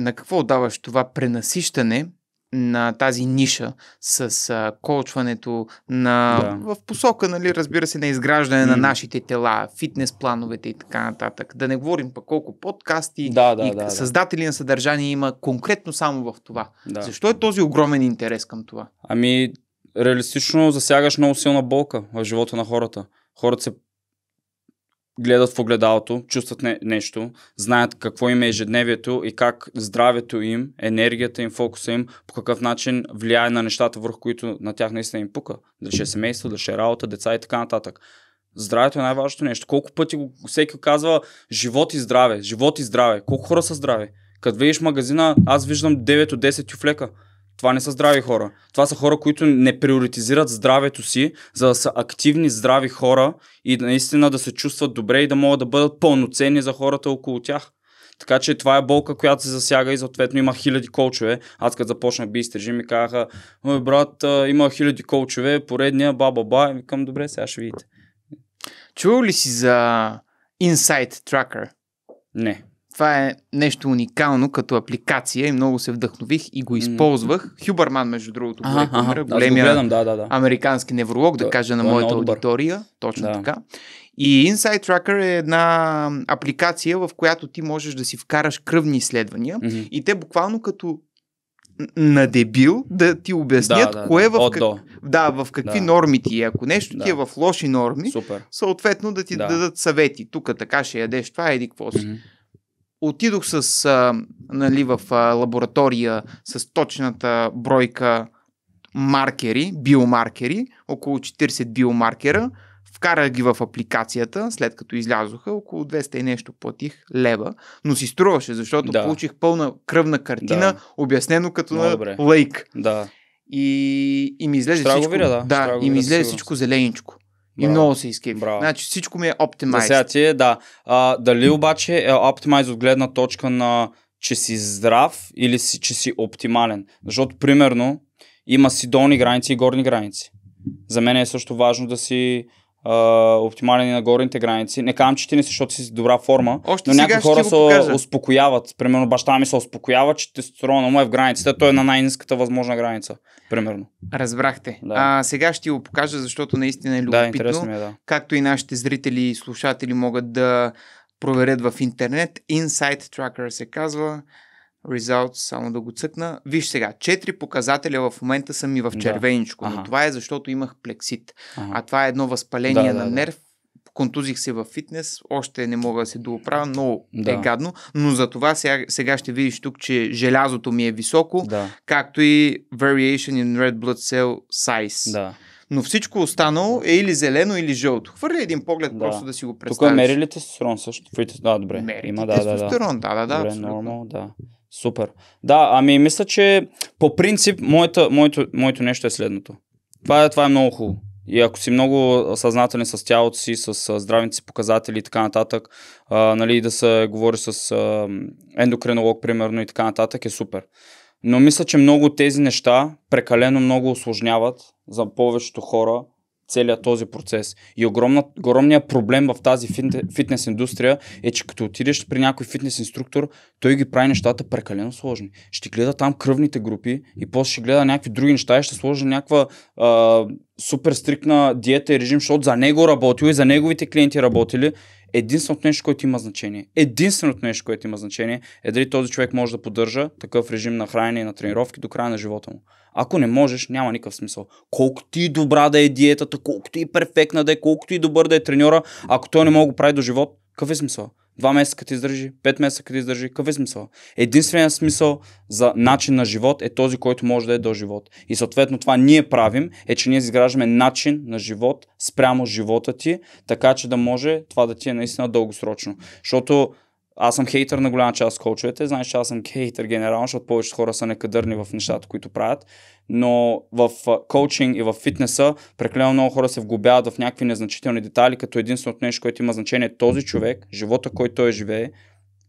на какво отдаваш това пренасищане на тази ниша с а, коучването на, да. в посока, нали, разбира се, на изграждане mm. на нашите тела, фитнес плановете и така нататък. Да не говорим пък колко подкасти да, да, и да, създатели да. на съдържание има конкретно само в това. Да. Защо е този огромен интерес към това? Ами, реалистично засягаш много силна болка в живота на хората. Хората се гледат в огледалото, чувстват не, нещо, знаят какво им е ежедневието и как здравето им, енергията им, фокуса им, по какъв начин влияе на нещата, върху които на тях наистина им пука. Дали ще е семейство, дали ще е работа, деца и така нататък. Здравето е най-важното нещо. Колко пъти го, всеки казва живот и здраве, живот и здраве. Колко хора са здрави? Като видиш магазина, аз виждам 9 от 10 тюфлека. Това не са здрави хора. Това са хора, които не приоритизират здравето си, за да са активни, здрави хора и наистина да се чувстват добре и да могат да бъдат пълноценни за хората около тях. Така че това е болка, която се засяга и съответно има хиляди колчове. Аз като започнах би стрижи, ми казаха, Мой брат, има хиляди колчове, поредния, ба-ба-ба. И викам, добре, сега ще видите. Чувал ли си за Insight Tracker? Не. Това е нещо уникално като апликация и много се вдъхнових и го използвах. Хюбърман, между другото, го рекламира, големия да, да, да. американски невролог, да, да е кажа на моята аудитория. Точно да. така. И Inside Tracker е една апликация, в която ти можеш да си вкараш кръвни изследвания mm-hmm. и те буквално като на дебил да ти обяснят да, да, кое да. в, как... да, в какви да. норми ти е. Ако нещо да. ти е в лоши норми, Супер. съответно да ти да. дадат съвети. Тук така ще ядеш това, еди какво си. Mm-hmm отидох с, а, нали, в а, лаборатория с точната бройка маркери, биомаркери, около 40 биомаркера, вкарах ги в апликацията, след като излязоха, около 200 и нещо платих лева, но си струваше, защото да. получих пълна кръвна картина, да. обяснено като Много на добре. лейк. Да. И, и ми излезе Штрага всичко, да. Да, и ми излезе всичко зеленичко. И Браво. много се Браво. Значи всичко ми е оптимайз. сега ти е, да. А, дали обаче е оптимайз от гледна точка на че си здрав или си, че си оптимален. Защото, примерно, има си долни граници и горни граници. За мен е също важно да си Uh, оптимален на горните граници. Не казвам, че ти не си, защото си с добра форма, Още но някои хора се успокояват. Примерно баща ми се успокоява, че тестостерона му е в границата. Той е на най-низката възможна граница. Примерно. Разбрахте. Да. А, сега ще ти го покажа, защото наистина е любопитно. Да, е, да. Както и нашите зрители и слушатели могат да проверят в интернет. Insight Tracker се казва. Results, само да го цъкна. Виж сега, четири показателя в момента са ми в червеничко, да. но ага. това е защото имах плексит. Ага. А това е едно възпаление да, на да, нерв, да контузих се в фитнес, още не мога да се дооправя, много е да. е гадно, но за това сега, сега ще видиш тук, че желязото ми е високо, да. както и Variation in Red Blood Cell Size. Да. Но всичко останало е или зелено, или жълто. Хвърли един поглед да. просто да си го представиш. Тук е мерили тестостерон също? Да, добре. Мерите Има, да, тестостерон, да, да, да. Добре, нормал, да. Супер. Да, ами мисля, че по принцип моето, моето, моето нещо е следното. Това е, това е много хубаво. И ако си много съзнателен с тялото си, с здравните си показатели и така нататък, а, нали, да се говори с а, ендокринолог, примерно, и така нататък, е супер. Но мисля, че много тези неща прекалено много осложняват за повечето хора целият този процес. И огромна, огромният проблем в тази фитнес индустрия е, че като отидеш при някой фитнес инструктор, той ги прави нещата прекалено сложни. Ще гледа там кръвните групи и после ще гледа някакви други неща и ще сложи някаква а, супер стрикна диета и режим, защото за него работил и за неговите клиенти работили единственото нещо, което има значение, единственото нещо, което има значение е дали този човек може да поддържа такъв режим на хранение и на тренировки до края на живота му. Ако не можеш, няма никакъв смисъл. Колко ти добра да е диетата, колкото и е перфектна да е, колкото и е добър да е треньора, ако той не мога да го прави до живот, какъв е смисъл? Два месеца като издържи, пет месеца като издържи, какъв е смисъл? Единственият смисъл за начин на живот е този, който може да е до живот. И съответно това ние правим е, че ние изграждаме начин на живот спрямо живота ти, така че да може това да ти е наистина дългосрочно. Защото аз съм хейтър на голяма част от коучовете. Знаеш, че аз съм хейтър генерално, защото повечето хора са некадърни в нещата, които правят. Но в коучинг и в фитнеса прекалено много хора се вглобяват в някакви незначителни детайли, като единственото нещо, което има значение е този човек, живота, който той живее,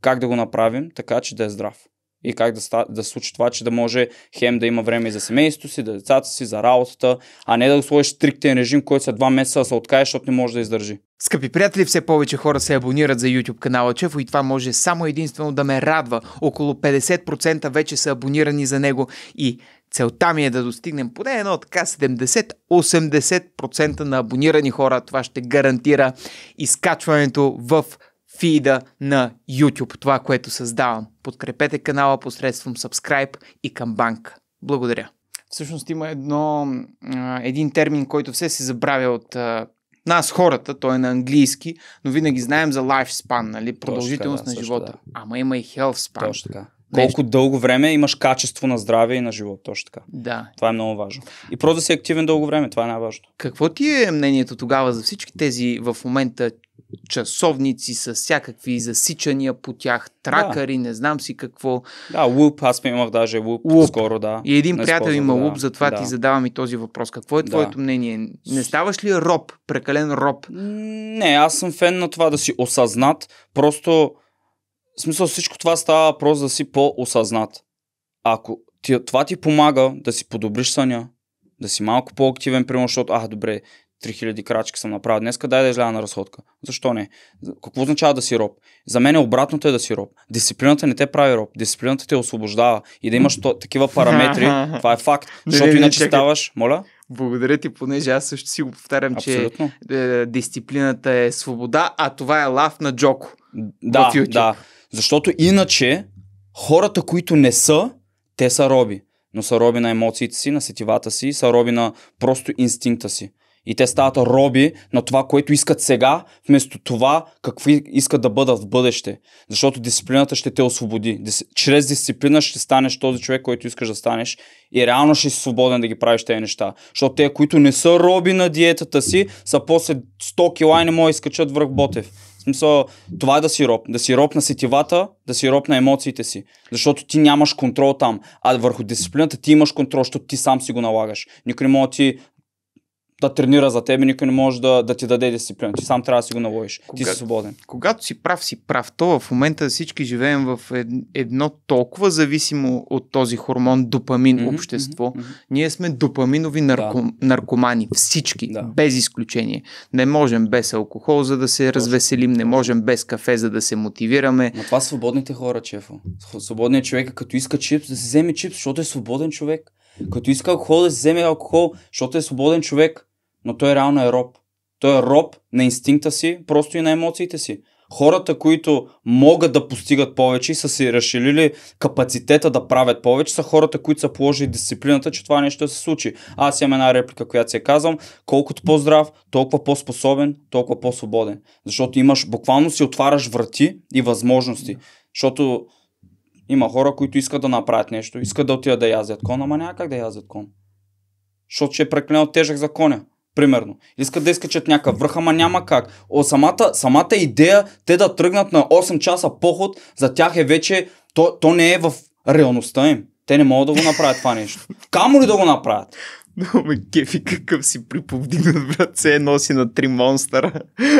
как да го направим, така че да е здрав и как да, ста, да случи това, че да може хем да има време и за семейството си, за децата си, за работата, а не да сложиш стриктен режим, който след два месеца се откаже, защото не може да издържи. Скъпи приятели, все повече хора се абонират за YouTube канала Чефо и това може само единствено да ме радва. Около 50% вече са абонирани за него и Целта ми е да достигнем поне едно така 70-80% на абонирани хора. Това ще гарантира изкачването в фида на YouTube, това, което създавам. Подкрепете канала посредством subscribe и камбанка. Благодаря. Всъщност има едно, един термин, който все се забравя от нас хората, той е на английски, но винаги знаем за lifespan, нали? продължителност така, да, на живота. Да. Ама има и health span. Точно така. Колко дълго време имаш качество на здраве и на живот, точно така. Да. Това е много важно. И просто да си активен дълго време, това е най-важно. Какво ти е мнението тогава за всички тези в момента часовници с всякакви засичания по тях, тракари, да. не знам си какво. Да, луп, аз ми имах даже луп, луп. скоро, да. И един приятел има да. луп, затова да. ти задавам и този въпрос. Какво е да. твоето мнение? Не ставаш ли роб, прекален роб? Не, аз съм фен на това да си осъзнат, просто в смисъл всичко това става просто да си по-осъзнат. Ако ти, това ти помага да си подобриш съня, да си малко по-активен, примерно, защото, а, добре, 3000 крачки съм направил днес, дай да изляза на разходка. Защо не? Какво означава да си роб? За мен е обратното е да си роб. Дисциплината не те прави роб. Дисциплината те освобождава. И да имаш то, такива параметри, това е факт. Защото не, не, иначе чакай. ставаш, моля. Благодаря ти, понеже аз също си го повтарям, Абсолютно. че е, дисциплината е свобода, а това е лав на Джоко. Да, да. Защото иначе хората, които не са, те са роби. Но са роби на емоциите си, на сетивата си, са роби на просто инстинкта си. И те стават роби на това, което искат сега, вместо това, какви искат да бъдат в бъдеще. Защото дисциплината ще те освободи. Дис... Чрез дисциплина ще станеш този човек, който искаш да станеш. И реално ще си свободен да ги правиш тези неща. Защото те, които не са роби на диетата си, са после 100 кила и не могат да изкачат връх Ботев. В смисъл, това е да си роб. Да си роб на сетивата, да си роб на емоциите си. Защото ти нямаш контрол там. А върху дисциплината ти имаш контрол, защото ти сам си го налагаш. Никой не може да ти да тренира за теб, никой не може да, да ти даде дисциплина. Ти сам трябва да си го наложиш. Кога... ти си свободен. Когато си прав, си прав. То в момента всички живеем в едно толкова зависимо от този хормон допамин mm-hmm, общество. Mm-hmm. Ние сме допаминови нарко, да. наркомани. Всички, да. без изключение. Не можем без алкохол, за да се Точно. развеселим, не можем без кафе, за да се мотивираме. Но това са свободните хора, чефо. Свободният човек, като иска чипс, да си вземе чипс, защото е свободен човек. Като иска алкохол, да си вземе алкохол, защото е свободен човек но той е реално е роб. Той е роб на инстинкта си, просто и на емоциите си. Хората, които могат да постигат повече и са си разшелили капацитета да правят повече, са хората, които са положили дисциплината, че това нещо се случи. Аз имам една реплика, която се казвам, колкото по-здрав, толкова по-способен, толкова по-свободен. Защото имаш, буквално си отваряш врати и възможности. Защото има хора, които искат да направят нещо, искат да отидат да яздят кон, ама няма как да яздят кон. Защото ще е прекалено тежък за коня. Примерно. Искат да изкачат някакъв връх, ама няма как. О, самата, самата идея те да тръгнат на 8 часа поход, за тях е вече, то, то не е в реалността им. Те не могат да го направят това нещо. Камо ли да го направят? Но ме кефи какъв си приповдигнат, брат, се е носи на три монстъра.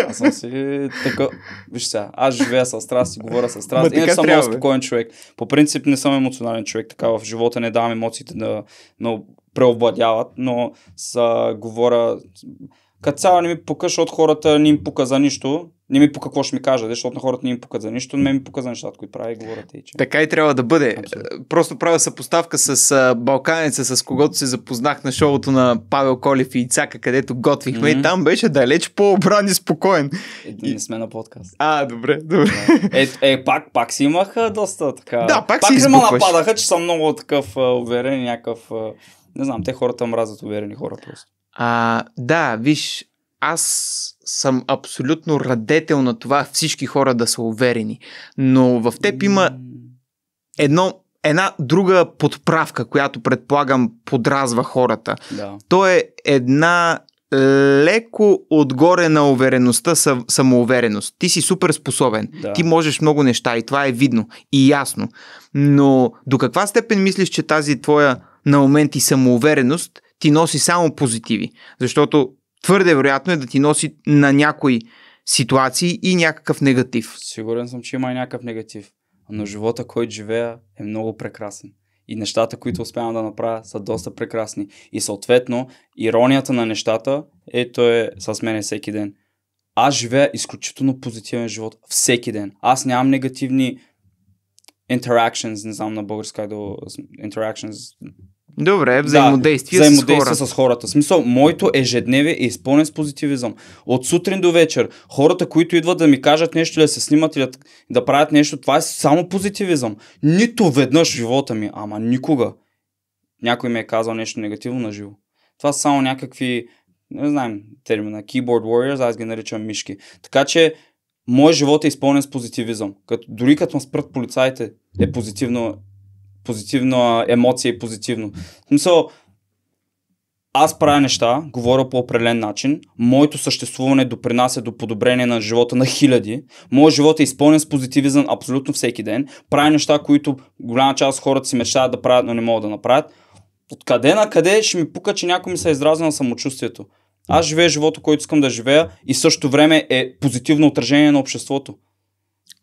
Аз съм си така... Виж сега, аз живея с страст и говоря с страст. Иначе съм много спокоен човек. По принцип не съм емоционален човек, така в живота не давам емоциите на, на преобладяват, но са, говоря като цяло не ми пука, защото хората не им пука за нищо. Не ми пука какво ще ми кажа, защото на хората не им пука за нищо, но не ми пука за нещата, които прави и говорят. И, че... Така и трябва да бъде. Абсолютно. Просто правя съпоставка с Балканица, с когото се запознах на шоуто на Павел Колев и Ицака, където готвихме mm-hmm. и там беше далеч по-обран и спокоен. Е, не сме на подкаст. А, добре, добре. Е, е пак, пак си имаха доста така. Да, пак, пак си ме нападаха, че съм много такъв уверен, някакъв... Не знам, те хората мразят уверени хора просто. А, да, виж, аз съм абсолютно радетел на това всички хора да са уверени, но в теб има едно, една друга подправка, която предполагам подразва хората. Да. То е една леко отгоре на увереността, самоувереност. Ти си супер способен. Да. Ти можеш много неща и това е видно и ясно. Но до каква степен мислиш, че тази твоя на моменти самоувереност ти носи само позитиви. Защото твърде вероятно е да ти носи на някои ситуации и някакъв негатив. Сигурен съм, че има и някакъв негатив. Но живота, който живея, е много прекрасен. И нещата, които успявам да направя, са доста прекрасни. И съответно, иронията на нещата, ето е с мене всеки ден. Аз живея изключително позитивен живот всеки ден. Аз нямам негативни interactions, не знам на българска да interactions, Добре, взаимодействие, да, с взаимодействие с хората. с хората. Смисъл, моето ежедневие е изпълнен с позитивизъм. От сутрин до вечер, хората, които идват да ми кажат нещо, да се снимат или да правят нещо, това е само позитивизъм. Нито веднъж в живота ми, ама никога, някой ми е казал нещо негативно на живо. Това са само някакви, не знаем термина, keyboard warriors, аз ги наричам мишки. Така че, моят живот е изпълнен с позитивизъм. Като, дори като ме спрат полицаите, е позитивно позитивна емоция и е позитивно. В смисъл, аз правя неща, говоря по определен начин, моето съществуване допринася до подобрение на живота на хиляди, моят живот е изпълнен с позитивизъм абсолютно всеки ден, правя неща, които голяма част от хората си мечтаят да правят, но не могат да направят. Откъде на къде ще ми пука, че някой ми се е изразва на самочувствието? Аз живея живота, който искам да живея и също време е позитивно отражение на обществото.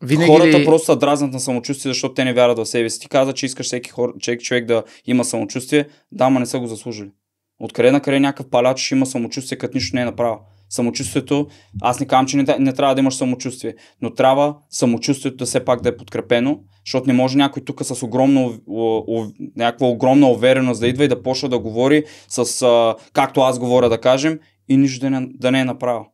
Винаги Хората ли... просто са дразнат на самочувствие, защото те не вярват в себе си. Ти каза, че искаш всеки хор... човек, човек да има самочувствие. Да, ма не са го заслужили. Откъде на къде някакъв паляч ще има самочувствие, като нищо не е направил. Самочувствието, аз не казвам, че не, не трябва да имаш самочувствие, но трябва самочувствието да все пак да е подкрепено, защото не може някой тук с огромно, о, о, някаква огромна увереност да идва и да почва да говори с, а, както аз говоря да кажем, и нищо да не, да не е направил.